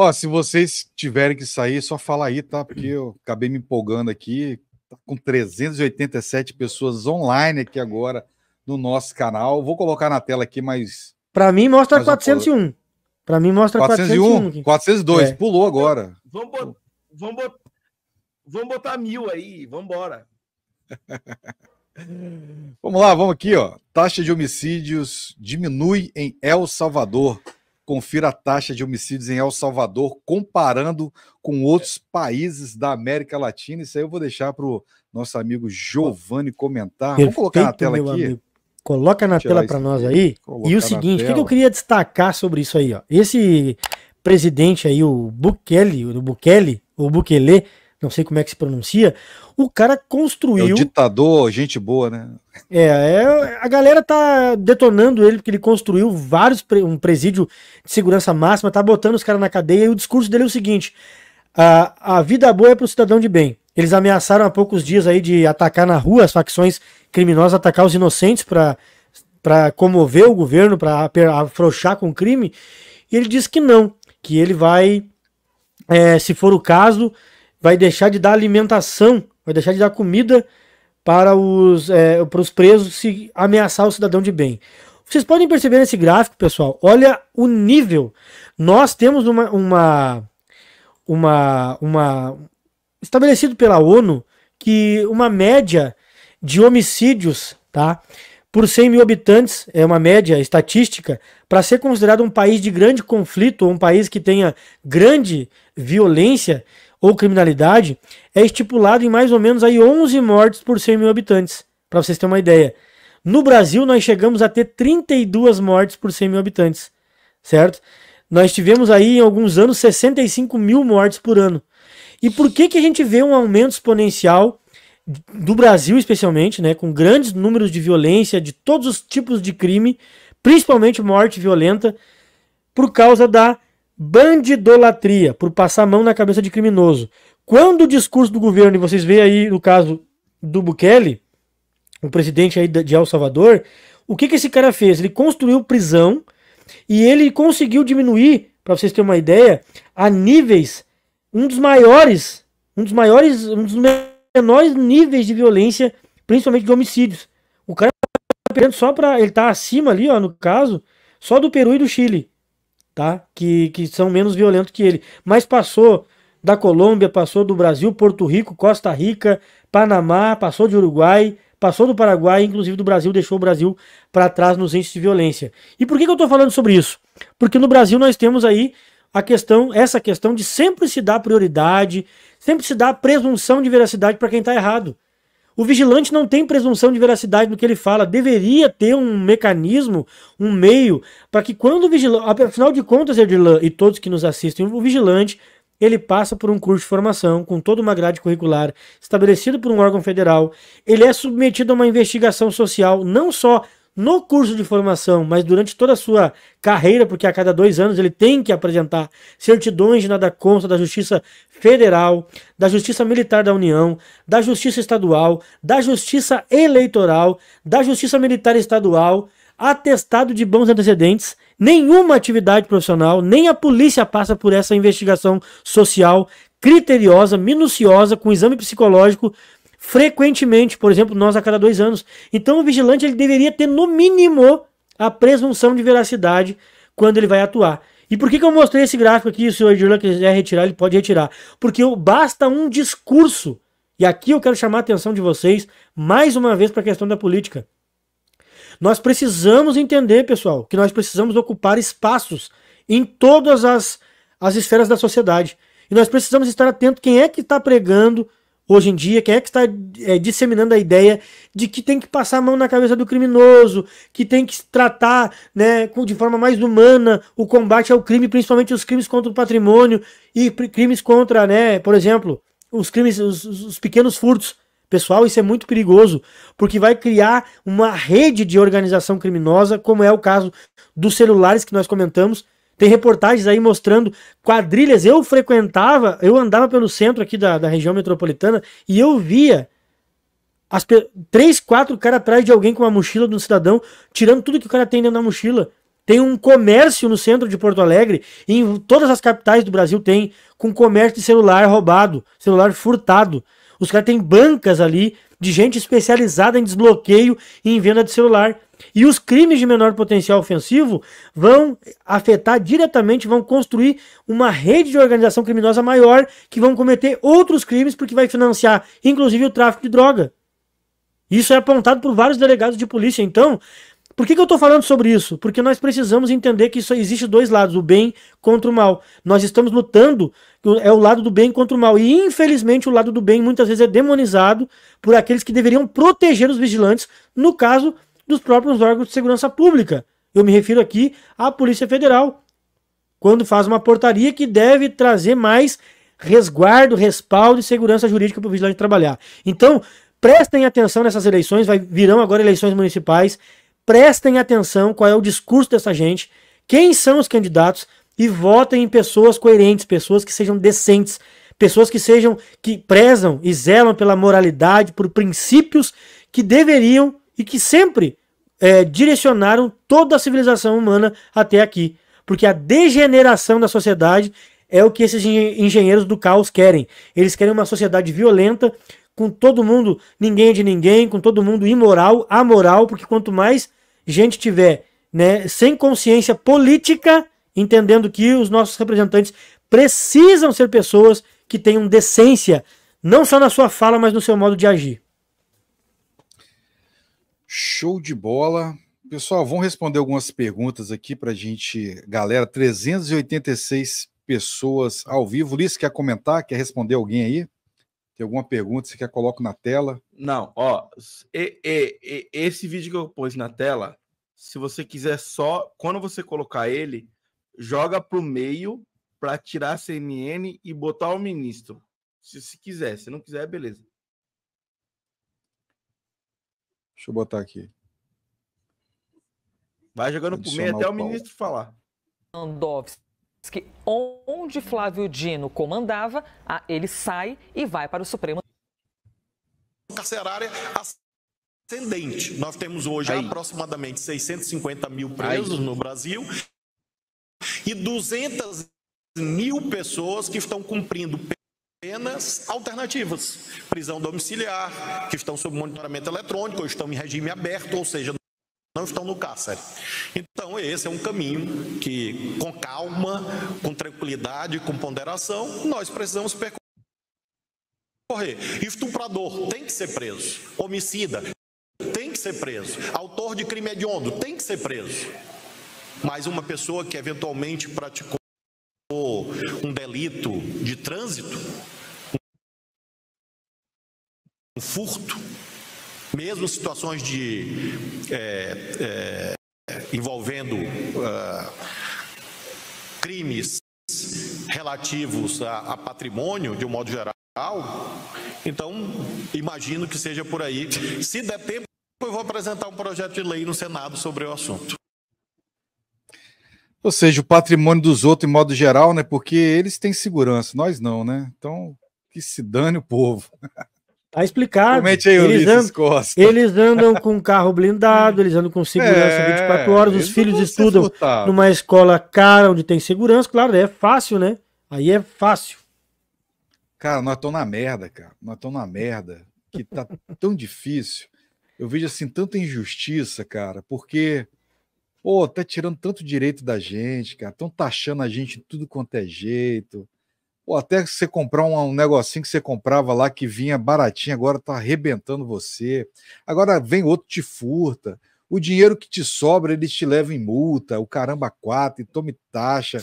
Ó, se vocês tiverem que sair, é só fala aí, tá? Porque eu acabei me empolgando aqui. Tá com 387 pessoas online aqui agora no nosso canal. Vou colocar na tela aqui, mas. Para mim mostra 401. Para mim mostra 401. 401 402, é. pulou agora. Vamos botar, vamos, botar, vamos botar mil aí, vamos embora. vamos lá, vamos aqui, ó. Taxa de homicídios diminui em El Salvador. Confira a taxa de homicídios em El Salvador comparando com outros é. países da América Latina. Isso aí eu vou deixar para o nosso amigo Giovanni comentar. Perfeito, Vamos colocar na tela aqui. Amigo. Coloca na tela para nós aí. e o seguinte, o que, que eu queria destacar sobre isso aí? Ó? Esse presidente aí, o Bukele, o Bukele, o Bukele, não sei como é que se pronuncia, o cara construiu. É o ditador, gente boa, né? É, é, a galera tá detonando ele porque ele construiu vários pre, um presídio de segurança máxima, tá botando os caras na cadeia e o discurso dele é o seguinte: a, a vida boa é para o cidadão de bem. Eles ameaçaram há poucos dias aí de atacar na rua as facções criminosas, atacar os inocentes para para comover o governo, para afrouxar com o crime. E ele diz que não, que ele vai, é, se for o caso, vai deixar de dar alimentação, vai deixar de dar comida para os, é, para os presos se ameaçar o cidadão de bem. Vocês podem perceber nesse gráfico, pessoal, olha o nível. Nós temos uma, uma, uma, uma estabelecido pela ONU que uma média de homicídios, tá? Por 100 mil habitantes, é uma média estatística, para ser considerado um país de grande conflito, ou um país que tenha grande violência, ou criminalidade é estipulado em mais ou menos aí 11 mortes por 100 mil habitantes, para vocês terem uma ideia. No Brasil, nós chegamos a ter 32 mortes por 100 mil habitantes, certo? Nós tivemos aí em alguns anos 65 mil mortes por ano. E por que, que a gente vê um aumento exponencial do Brasil, especialmente, né, com grandes números de violência, de todos os tipos de crime, principalmente morte violenta, por causa da bandidolatria, por passar a mão na cabeça de criminoso. Quando o discurso do governo, e vocês veem aí no caso do Bukele, o presidente aí de El Salvador, o que, que esse cara fez? Ele construiu prisão e ele conseguiu diminuir, para vocês terem uma ideia, a níveis um dos maiores, um dos maiores, um dos menores níveis de violência, principalmente de homicídios. O cara tá só para ele tá acima ali, ó, no caso, só do Peru e do Chile tá? Que, que são menos violentos que ele. Mas passou da Colômbia, passou do Brasil, Porto Rico, Costa Rica, Panamá, passou de Uruguai, passou do Paraguai, inclusive do Brasil, deixou o Brasil para trás nos índices de violência. E por que, que eu estou falando sobre isso? Porque no Brasil nós temos aí a questão, essa questão de sempre se dar prioridade, sempre se dar presunção de veracidade para quem está errado. O vigilante não tem presunção de veracidade no que ele fala. Deveria ter um mecanismo, um meio, para que quando o vigilante. Afinal de contas, Erdilan e todos que nos assistem, o vigilante ele passa por um curso de formação com toda uma grade curricular estabelecido por um órgão federal. Ele é submetido a uma investigação social, não só no curso de formação, mas durante toda a sua carreira, porque a cada dois anos ele tem que apresentar certidões de nada consta da Justiça Federal, da Justiça Militar da União, da Justiça Estadual, da Justiça Eleitoral, da Justiça Militar Estadual, atestado de bons antecedentes, nenhuma atividade profissional, nem a polícia passa por essa investigação social criteriosa, minuciosa, com exame psicológico frequentemente, por exemplo, nós a cada dois anos. Então o vigilante ele deveria ter, no mínimo, a presunção de veracidade quando ele vai atuar. E por que, que eu mostrei esse gráfico aqui? Se o Edirlan quiser retirar, ele pode retirar. Porque basta um discurso. E aqui eu quero chamar a atenção de vocês, mais uma vez, para a questão da política. Nós precisamos entender, pessoal, que nós precisamos ocupar espaços em todas as, as esferas da sociedade. E nós precisamos estar atentos quem é que está pregando, hoje em dia? Quem é que está é, disseminando a ideia de que tem que passar a mão na cabeça do criminoso, que tem que tratar né, de forma mais humana o combate ao crime, principalmente os crimes contra o patrimônio e crimes contra, né, por exemplo, os crimes, os, os pequenos furtos? Pessoal, isso é muito perigoso, porque vai criar uma rede de organização criminosa, como é o caso dos celulares que nós comentamos, tem reportagens aí mostrando quadrilhas. Eu frequentava, eu andava pelo centro aqui da, da região metropolitana e eu via as, três, quatro caras atrás de alguém com uma mochila de um cidadão, tirando tudo que o cara tem dentro da mochila. Tem um comércio no centro de Porto Alegre, em todas as capitais do Brasil tem, com comércio de celular roubado, celular furtado. Os caras têm bancas ali de gente especializada em desbloqueio e em venda de celular. E os crimes de menor potencial ofensivo vão afetar diretamente, vão construir uma rede de organização criminosa maior que vão cometer outros crimes porque vai financiar, inclusive, o tráfico de droga. Isso é apontado por vários delegados de polícia. Então, por que, que eu estou falando sobre isso? Porque nós precisamos entender que só existe dois lados, o bem contra o mal. Nós estamos lutando, é o lado do bem contra o mal. E infelizmente o lado do bem muitas vezes é demonizado por aqueles que deveriam proteger os vigilantes, no caso dos próprios órgãos de segurança pública. Eu me refiro aqui à Polícia Federal, quando faz uma portaria que deve trazer mais resguardo, respaldo e segurança jurídica para o vigilante trabalhar. Então, prestem atenção nessas eleições, vai, virão agora eleições municipais prestem atenção qual é o discurso dessa gente, quem são os candidatos e votem em pessoas coerentes, pessoas que sejam decentes, pessoas que sejam que prezam e zelam pela moralidade, por princípios que deveriam e que sempre é, direcionaram toda a civilização humana até aqui. Porque a degeneração da sociedade é o que esses engenheiros do caos querem. Eles querem uma sociedade violenta, com todo mundo, ninguém é de ninguém, com todo mundo imoral, amoral, porque quanto mais gente tiver né, sem consciência política, entendendo que os nossos representantes precisam ser pessoas que tenham decência, não só na sua fala, mas no seu modo de agir. Show de bola. Pessoal, vão responder algumas perguntas aqui para a gente. Galera, 386 pessoas ao vivo. Liz, quer comentar? Quer responder alguém aí? Tem alguma pergunta? Você quer coloco na tela? Não, ó. E, e, e, esse vídeo que eu pus na tela, se você quiser só, quando você colocar ele, joga pro meio para tirar a CNN e botar o ministro. Se, se quiser, se não quiser, beleza. Deixa eu botar aqui. Vai jogando pro meio até o, o ministro falar. Andovski que onde Flávio Dino comandava, ele sai e vai para o Supremo. Carcerária ascendente. Nós temos hoje Aí. aproximadamente 650 mil presos Aí. no Brasil e 200 mil pessoas que estão cumprindo penas alternativas, prisão domiciliar, que estão sob monitoramento eletrônico, ou estão em regime aberto, ou seja, não estão no cárcere. Então, esse é um caminho que, com calma, com tranquilidade, com ponderação, nós precisamos percorrer. Estuprador tem que ser preso, homicida tem que ser preso, autor de crime hediondo tem que ser preso. Mas uma pessoa que eventualmente praticou um delito de trânsito, um furto, mesmo situações de é, é, envolvendo uh, crimes relativos a, a patrimônio, de um modo geral, então imagino que seja por aí. Se der tempo, eu vou apresentar um projeto de lei no Senado sobre o assunto. Ou seja, o patrimônio dos outros, em modo geral, né? Porque eles têm segurança, nós não, né? Então, que se dane o povo. Tá explicado. Comente aí, eles Costa. Eles andam com carro blindado, eles andam com segurança é, 24 horas, os filhos estudam numa escola cara onde tem segurança, claro, é fácil, né? Aí é fácil. Cara, nós estamos na merda, cara. Nós estamos na merda. Que tá tão difícil. Eu vejo assim tanta injustiça, cara, porque pô, tá tirando tanto direito da gente, cara. Estão taxando a gente tudo quanto é jeito ou até você comprar um, um, negocinho que você comprava lá que vinha baratinho, agora está arrebentando você. Agora vem outro te furta. O dinheiro que te sobra, eles te levam em multa, o caramba quatro, e tome taxa.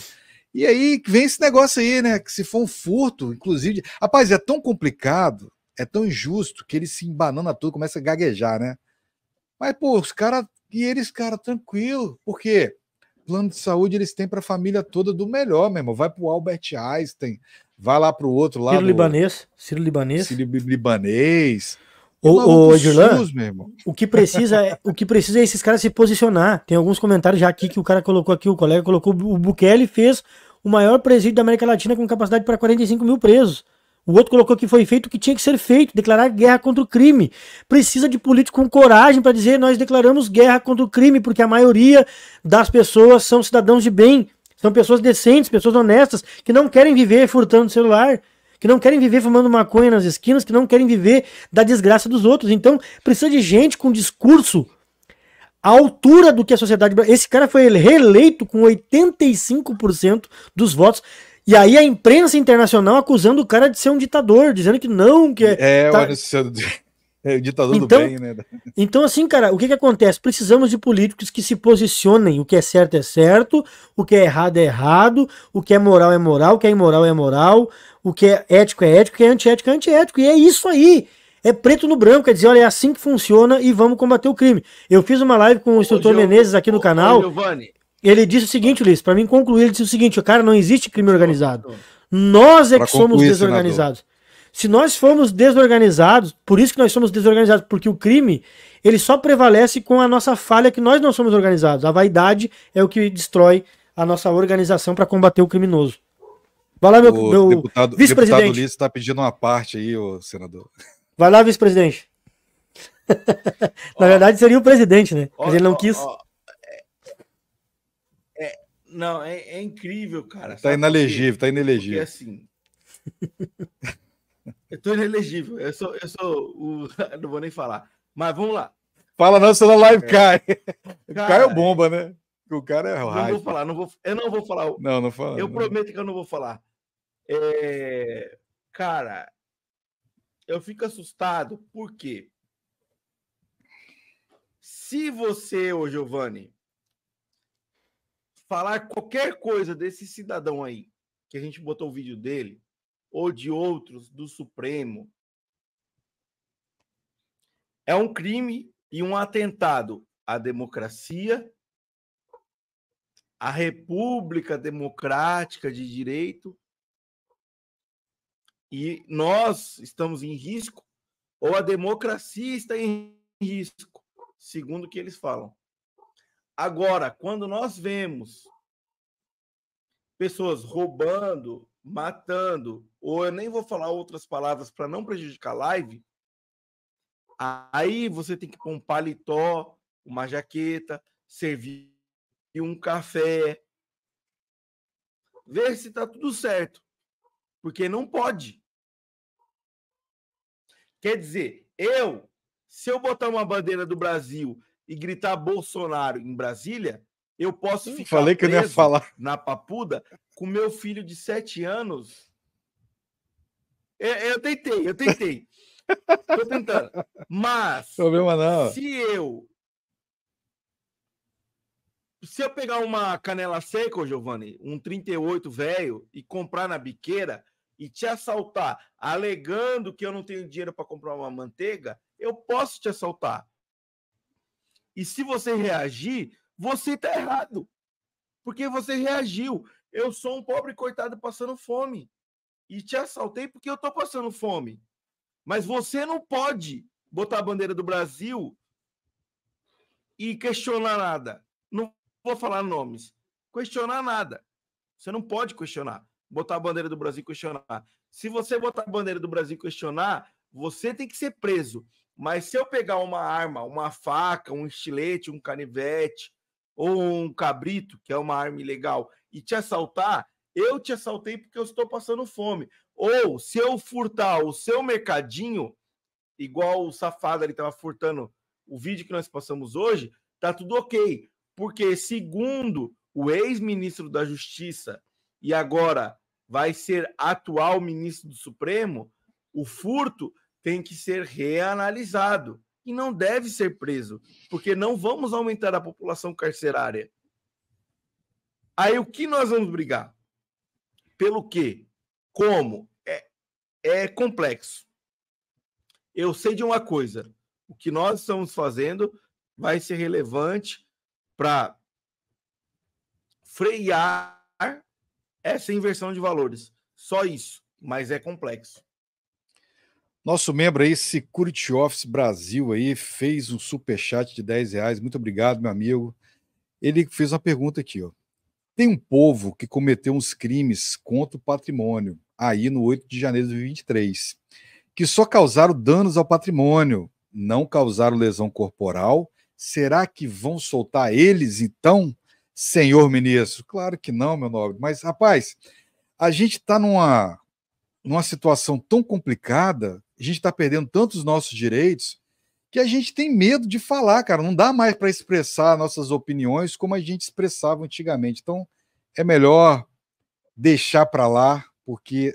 E aí vem esse negócio aí, né? Que se for um furto, inclusive. Rapaz, é tão complicado, é tão injusto que ele se embanana tudo começa a gaguejar, né? Mas, pô, os caras. E eles, cara, tranquilo. Por quê? plano de saúde eles têm para a família toda do melhor, mesmo. Vai para o Albert Einstein, vai lá para o outro lado. Ciro Libanês. Ciro Libanês. Ciro Libanês. É o, o o que precisa, é, o que precisa é esses caras se posicionar. Tem alguns comentários já aqui que o cara colocou aqui, o colega colocou, o Bukele fez o maior presídio da América Latina com capacidade para 45 mil presos. O outro colocou que foi feito o que tinha que ser feito, declarar guerra contra o crime. Precisa de político com coragem para dizer nós declaramos guerra contra o crime, porque a maioria das pessoas são cidadãos de bem, são pessoas decentes, pessoas honestas, que não querem viver furtando celular, que não querem viver fumando maconha nas esquinas, que não querem viver da desgraça dos outros. Então, precisa de gente com discurso à altura do que a sociedade. Esse cara foi reeleito com 85% dos votos. E aí a imprensa internacional acusando o cara de ser um ditador, dizendo que não, que é. É, tá... É, é o ditador então, do bem, né? Então, assim, cara, o que, que acontece? Precisamos de políticos que se posicionem. O que é certo é certo, o que é errado é errado, o que é moral é moral, o que é imoral é moral, o que é ético é ético, o que é antiético é antiético. E é isso aí. É preto no branco, quer é dizer, olha, é assim que funciona e vamos combater o crime. Eu fiz uma live com o instrutor Menezes aqui no canal. Ô, Giovanni, ele disse o seguinte, Ulisses, para mim concluir, ele disse o seguinte: cara, não existe crime organizado. Nós é pra que somos desorganizados. Senador. Se nós formos desorganizados, por isso que nós somos desorganizados, porque o crime ele só prevalece com a nossa falha que nós não somos organizados. A vaidade é o que destrói a nossa organização para combater o criminoso. Vai lá, meu, meu vice-presidente. O deputado Ulisses está pedindo uma parte aí, ô, senador. Vai lá, vice-presidente. Na ó, verdade, seria o presidente, né? Ó, Mas ele não ó, quis. Ó, não, é, é incrível, cara. Tá inelegível, tá inelegível. É assim. eu tô inelegível. Eu sou, eu sou o. Não vou nem falar. Mas vamos lá. Fala não, senão a live cai. É. Cara, cai o é bomba, né? O cara é raio. Não vou falar, não vou, eu não vou falar. Não, não fala. Eu não. prometo que eu não vou falar. É, cara, eu fico assustado porque se você, ô Giovanni, falar qualquer coisa desse cidadão aí, que a gente botou o vídeo dele, ou de outros do Supremo, é um crime e um atentado à democracia, à república democrática de direito, e nós estamos em risco, ou a democracia está em risco, segundo o que eles falam. Agora, quando nós vemos pessoas roubando, matando, ou eu nem vou falar outras palavras para não prejudicar a live, aí você tem que pôr um paletó, uma jaqueta, servir um café, ver se está tudo certo, porque não pode. Quer dizer, eu, se eu botar uma bandeira do Brasil e gritar Bolsonaro em Brasília, eu posso hum, ficar falei que eu ia falar. na papuda com meu filho de sete anos. Eu, é, é, eu tentei, eu tentei. Estou tentando. Mas Problema não. se eu se eu pegar uma canela seca, Giovanni, um 38 velho e comprar na biqueira e te assaltar alegando que eu não tenho dinheiro para comprar uma manteiga, eu posso te assaltar. E se você reagir, você está errado. Porque você reagiu. Eu sou um pobre coitado passando fome. E te assaltei porque eu estou passando fome. Mas você não pode botar a bandeira do Brasil e questionar nada. Não vou falar nomes. Questionar nada. Você não pode questionar. Botar a bandeira do Brasil e questionar. Se você botar a bandeira do Brasil e questionar, você tem que ser preso. Mas se eu pegar uma arma, uma faca, um estilete, um canivete ou um cabrito, que é uma arma ilegal, e te assaltar, eu te assaltei porque eu estou passando fome. Ou se eu furtar o seu mercadinho, igual o safado ali estava furtando o vídeo que nós passamos hoje, tá tudo ok. Porque, segundo o ex-ministro da Justiça e agora vai ser atual ministro do Supremo, o furto tem que ser reanalisado e não deve ser preso, porque não vamos aumentar a população carcerária. Aí o que nós vamos brigar? Pelo quê? Como? É, é complexo. Eu sei de uma coisa: o que nós estamos fazendo vai ser relevante para frear essa inversão de valores. Só isso, mas é complexo. Nosso membro aí, Security Office Brasil, aí, fez um super chat de 10 reais. Muito obrigado, meu amigo. Ele fez uma pergunta aqui, ó. Tem um povo que cometeu uns crimes contra o patrimônio, aí no 8 de janeiro de 2023, que só causaram danos ao patrimônio, não causaram lesão corporal. Será que vão soltar eles, então, senhor ministro? Claro que não, meu nobre. Mas, rapaz, a gente está numa, numa situação tão complicada a gente está perdendo tantos nossos direitos que a gente tem medo de falar, cara. Não dá mais para expressar nossas opiniões como a gente expressava antigamente. Então, é melhor deixar para lá, porque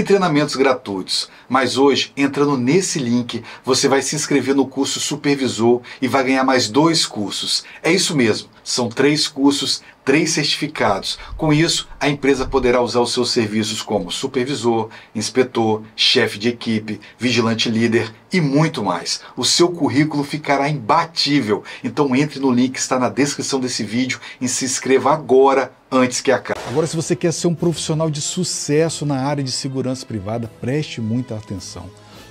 e treinamentos gratuitos. Mas hoje, entrando nesse link, você vai se inscrever no curso Supervisor e vai ganhar mais dois cursos. É isso mesmo, são três cursos, três certificados. Com isso, a empresa poderá usar os seus serviços como supervisor, inspetor, chefe de equipe, vigilante líder e muito mais. O seu currículo ficará imbatível. Então entre no link que está na descrição desse vídeo e se inscreva agora antes que acabe. Agora, se você quer ser um profissional de sucesso na área de segurança privada, preste muita atenção.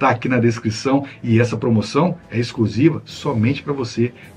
está aqui na descrição e essa promoção é exclusiva somente para você